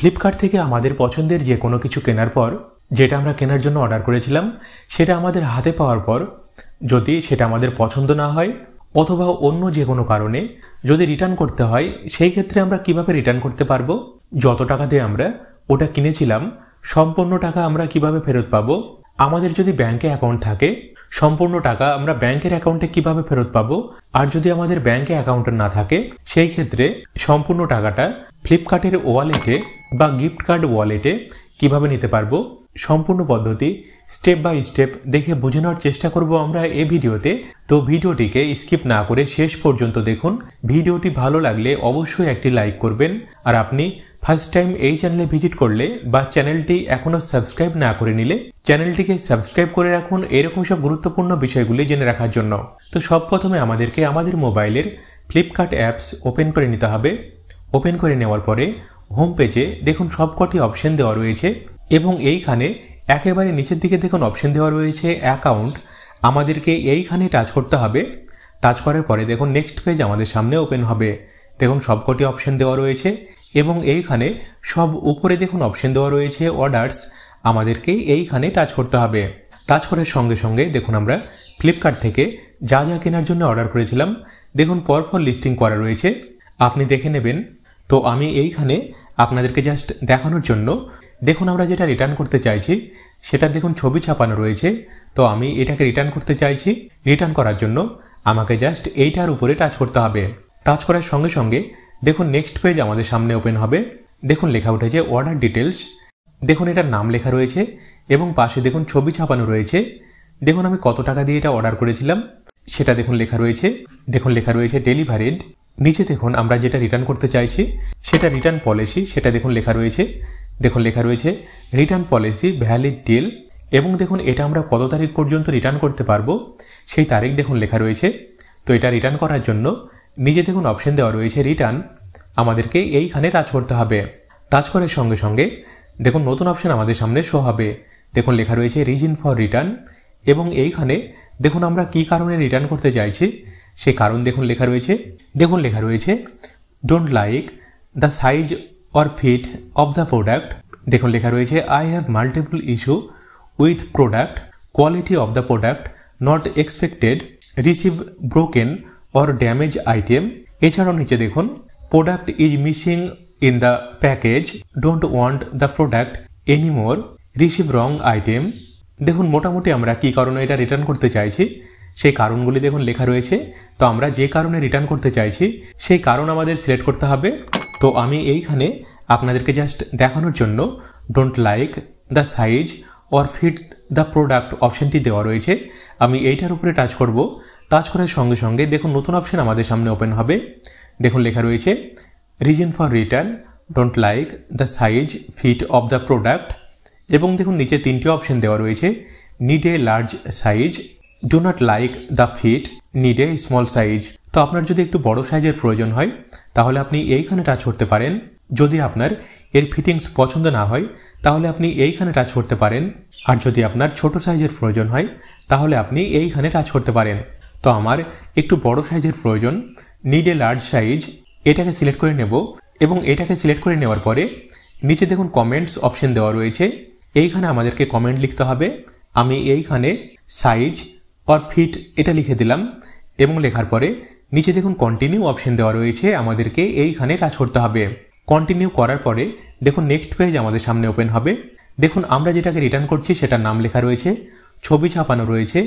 Flipkart থেকে আমাদের পছন্দের যে কোনো কিছু কেনার পর যেটা আমরা কেনার জন্য অর্ডার করেছিলাম সেটা আমাদের হাতে পাওয়ার পর যদি সেটা আমাদের পছন্দ না হয় অথবা অন্য যে কোনো কারণে যদি রিটার্ন করতে হয় সেই ক্ষেত্রে আমরা কিভাবে রিটার্ন করতে পারবো যত টাকা দিয়ে আমরা ওটা কিনেছিলাম সম্পূর্ণ টাকা আমরা কিভাবে ফেরত পাবো আমাদের যদি ব্যাংকে অ্যাকাউন্ট থাকে সম্পূর্ণ টাকা আমরা ব্যাংকের অ্যাকাউন্টে কিভাবে ফেরত পাবো আর যদি আমাদের ব্যাংকে অ্যাকাউন্ট না থাকে সেই ক্ষেত্রে সম্পূর্ণ টাকাটা ফ্লিপকার্টের ওয়ালেটে বা গিফট কার্ড ওয়ালেটে কিভাবে নিতে পারবো সম্পূর্ণ পদ্ধতি স্টেপ বাই স্টেপ দেখে বুঝে নেওয়ার চেষ্টা করব আমরা এই ভিডিওতে তো ভিডিওটিকে স্কিপ না করে শেষ পর্যন্ত দেখুন ভিডিওটি ভালো লাগলে অবশ্যই একটি লাইক করবেন আর আপনি ফার্স্ট টাইম এই চ্যানেলে ভিজিট করলে বা চ্যানেলটি এখনও সাবস্ক্রাইব না করে নিলে চ্যানেলটিকে সাবস্ক্রাইব করে রাখুন এরকম সব গুরুত্বপূর্ণ বিষয়গুলি জেনে রাখার জন্য তো সব প্রথমে আমাদেরকে আমাদের মোবাইলের ফ্লিপকার্ট অ্যাপস ওপেন করে নিতে হবে ওপেন করে নেওয়ার পরে হোম পেজে দেখুন সবকটি অপশন দেওয়া রয়েছে এবং এইখানে একেবারে নিচের দিকে দেখুন অপশন দেওয়া রয়েছে অ্যাকাউন্ট আমাদেরকে এইখানে টাচ করতে হবে টাচ করার পরে দেখুন নেক্সট পেজ আমাদের সামনে ওপেন হবে দেখুন সবকটি অপশন দেওয়া রয়েছে এবং এইখানে সব উপরে দেখুন অপশন দেওয়া রয়েছে অর্ডার্স আমাদেরকে এইখানে টাচ করতে হবে টাচ করার সঙ্গে সঙ্গে দেখুন আমরা ফ্লিপকার্ট থেকে যা যা কেনার জন্য অর্ডার করেছিলাম দেখুন পরপর লিস্টিং করা রয়েছে আপনি দেখে নেবেন তো আমি এইখানে আপনাদেরকে জাস্ট দেখানোর জন্য দেখুন আমরা যেটা রিটার্ন করতে চাইছি সেটা দেখুন ছবি ছাপানো রয়েছে তো আমি এটাকে রিটার্ন করতে চাইছি রিটার্ন করার জন্য আমাকে জাস্ট এইটার উপরে টাচ করতে হবে টাচ করার সঙ্গে সঙ্গে দেখুন নেক্সট পেজ আমাদের সামনে ওপেন হবে দেখুন লেখা উঠেছে অর্ডার ডিটেলস দেখুন এটার নাম লেখা রয়েছে এবং পাশে দেখুন ছবি ছাপানো রয়েছে দেখুন আমি কত টাকা দিয়ে এটা অর্ডার করেছিলাম সেটা দেখুন লেখা রয়েছে দেখুন লেখা রয়েছে ডেলিভারিড নিচে দেখুন আমরা যেটা রিটার্ন করতে চাইছি সেটা রিটার্ন পলিসি সেটা দেখুন লেখা রয়েছে দেখুন লেখা রয়েছে রিটার্ন পলিসি ভ্যালিড ডিল এবং দেখুন এটা আমরা কত তারিখ পর্যন্ত রিটার্ন করতে পারবো সেই তারিখ দেখুন লেখা রয়েছে তো এটা রিটার্ন করার জন্য নিজে দেখুন অপশন দেওয়া রয়েছে রিটার্ন আমাদেরকে এইখানে টাচ করতে হবে টাচ করার সঙ্গে সঙ্গে দেখুন নতুন অপশন আমাদের সামনে শো হবে দেখুন লেখা রয়েছে রিজন ফর রিটার্ন এবং এইখানে দেখুন আমরা কি কারণে রিটার্ন করতে চাইছি সে কারণ দেখুন লেখা রয়েছে দেখুন লেখা রয়েছে don't like the size or fit of the product দেখুন লেখা রয়েছে I have multiple issue with product quality of the product not expected receive broken or damage item এছাড়াও নিচে দেখুন product is missing in the package don't want the product anymore receive wrong item দেখুন মোটামুটি আমরা কি কারণে এটা return করতে চাইছি সেই কারণগুলি দেখুন লেখা রয়েছে তো আমরা যে কারণে রিটার্ন করতে চাইছি সেই কারণ আমাদের সিলেক্ট করতে হবে তো আমি এইখানে আপনাদেরকে জাস্ট দেখানোর জন্য don't like the size or fit the product অপশানটি দেওয়া রয়েছে আমি এইটার উপরে টাচ করব টাচ করার সঙ্গে সঙ্গে দেখুন নতুন অপশন আমাদের সামনে ওপেন হবে দেখুন লেখা রয়েছে reason for return don't like the size fit of the product এবং দেখুন নিচে তিনটি অপশন দেওয়া রয়েছে need a large size do not like the fit need a small size তো আপনার যদি একটু বড় সাইজের প্রয়োজন হয় তাহলে আপনি এইখানে টাচ করতে পারেন যদি আপনার এর ফিটিংস পছন্দ না হয় তাহলে আপনি এইখানে টাচ করতে পারেন আর যদি আপনার ছোট সাইজের প্রয়োজন হয় তাহলে আপনি এইখানে টাচ করতে পারেন তো আমার একটু বড় সাইজের প্রয়োজন নিড এ লার্জ সাইজ এটাকে সিলেক্ট করে নেব এবং এটাকে সিলেক্ট করে নেওয়ার পরে নিচে দেখুন কমেন্টস অপশন দেওয়া রয়েছে এইখানে আমাদেরকে কমেন্ট লিখতে হবে আমি এইখানে সাইজ অর ফিট এটা লিখে দিলাম এবং লেখার পরে নিচে দেখুন কন্টিনিউ অপশন দেওয়া রয়েছে আমাদেরকে এইখানে টাচ করতে হবে কন্টিনিউ করার পরে দেখুন নেক্সট পেজ আমাদের সামনে ওপেন হবে দেখুন আমরা যেটাকে রিটার্ন করছি সেটার নাম লেখা রয়েছে ছবি ছাপানো রয়েছে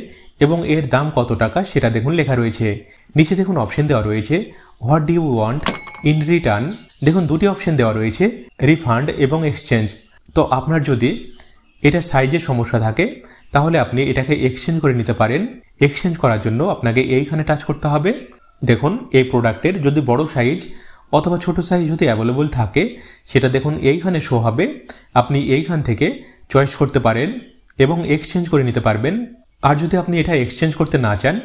এবং এর দাম কত টাকা সেটা দেখুন লেখা রয়েছে নিচে দেখুন অপশন দেওয়া রয়েছে what do you want in return দেখুন দুটি অপশন দেওয়া রয়েছে রিফান্ড এবং এক্সচেঞ্জ তো আপনার যদি এটা সাইজের সমস্যা থাকে তাহলে আপনি এটাকে এক্সচেঞ্জ করে নিতে পারেন এক্সচেঞ্জ করার জন্য আপনাকে এইখানে টাচ করতে হবে দেখুন এই প্রোডাক্টের যদি বড় সাইজ অথবা ছোট সাইজ যদি অ্যাভেলেবল থাকে সেটা দেখুন এইখানে শো হবে আপনি এইখান থেকে চয়েস করতে পারেন এবং এক্সচেঞ্জ করে নিতে পারবেন আর যদি আপনি এটা এক্সচেঞ্জ করতে না চান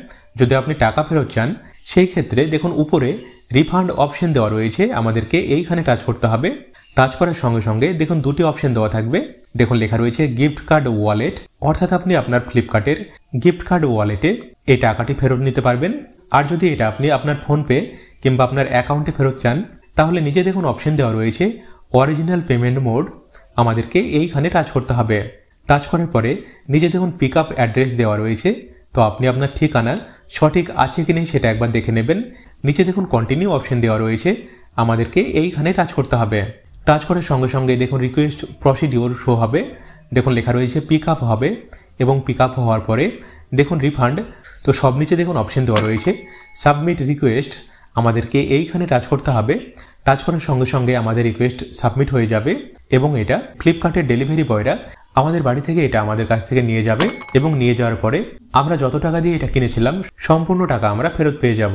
যদি আপনি টাকা ফেরত চান সেই ক্ষেত্রে দেখুন উপরে রিফান্ড অপশন দেওয়া রয়েছে আমাদেরকে এইখানে টাচ করতে হবে টাচ করার সঙ্গে সঙ্গে দেখুন দুটি অপশন দেওয়া থাকবে দেখুন লেখা রয়েছে গিফট কার্ড ওয়ালেট অর্থাৎ আপনি আপনার ফ্লিপকার্টের গিফট কার্ড ওয়ালেটে এই টাকাটি ফেরত নিতে পারবেন আর যদি এটা আপনি আপনার ফোনপে কিংবা আপনার অ্যাকাউন্টে ফেরত চান তাহলে নিচে দেখুন অপশন দেওয়া রয়েছে অরিজিনাল পেমেন্ট মোড আমাদেরকে এইখানে টাচ করতে হবে টাচ করার পরে নিচে দেখুন পিক আপ অ্যাড্রেস দেওয়া রয়েছে তো আপনি আপনার ঠিকানা সঠিক আছে কি নেই সেটা একবার দেখে নেবেন নিচে দেখুন কন্টিনিউ অপশন দেওয়া রয়েছে আমাদেরকে এইখানে টাচ করতে হবে টাচ করার সঙ্গে সঙ্গে দেখুন রিকোয়েস্ট প্রসিডিওর শো হবে দেখুন লেখা রয়েছে পিক আপ হবে এবং পিক আপ হওয়ার পরে দেখুন রিফান্ড তো সব নিচে দেখুন অপশন দেওয়া রয়েছে সাবমিট রিকোয়েস্ট আমাদেরকে এইখানে টাচ করতে হবে টাচ করার সঙ্গে সঙ্গে আমাদের রিকোয়েস্ট সাবমিট হয়ে যাবে এবং এটা ফ্লিপকার্টের ডেলিভারি বয়রা আমাদের বাড়ি থেকে এটা আমাদের কাছ থেকে নিয়ে যাবে এবং নিয়ে যাওয়ার পরে আমরা যত টাকা দিয়ে এটা কিনেছিলাম সম্পূর্ণ টাকা আমরা ফেরত পেয়ে যাব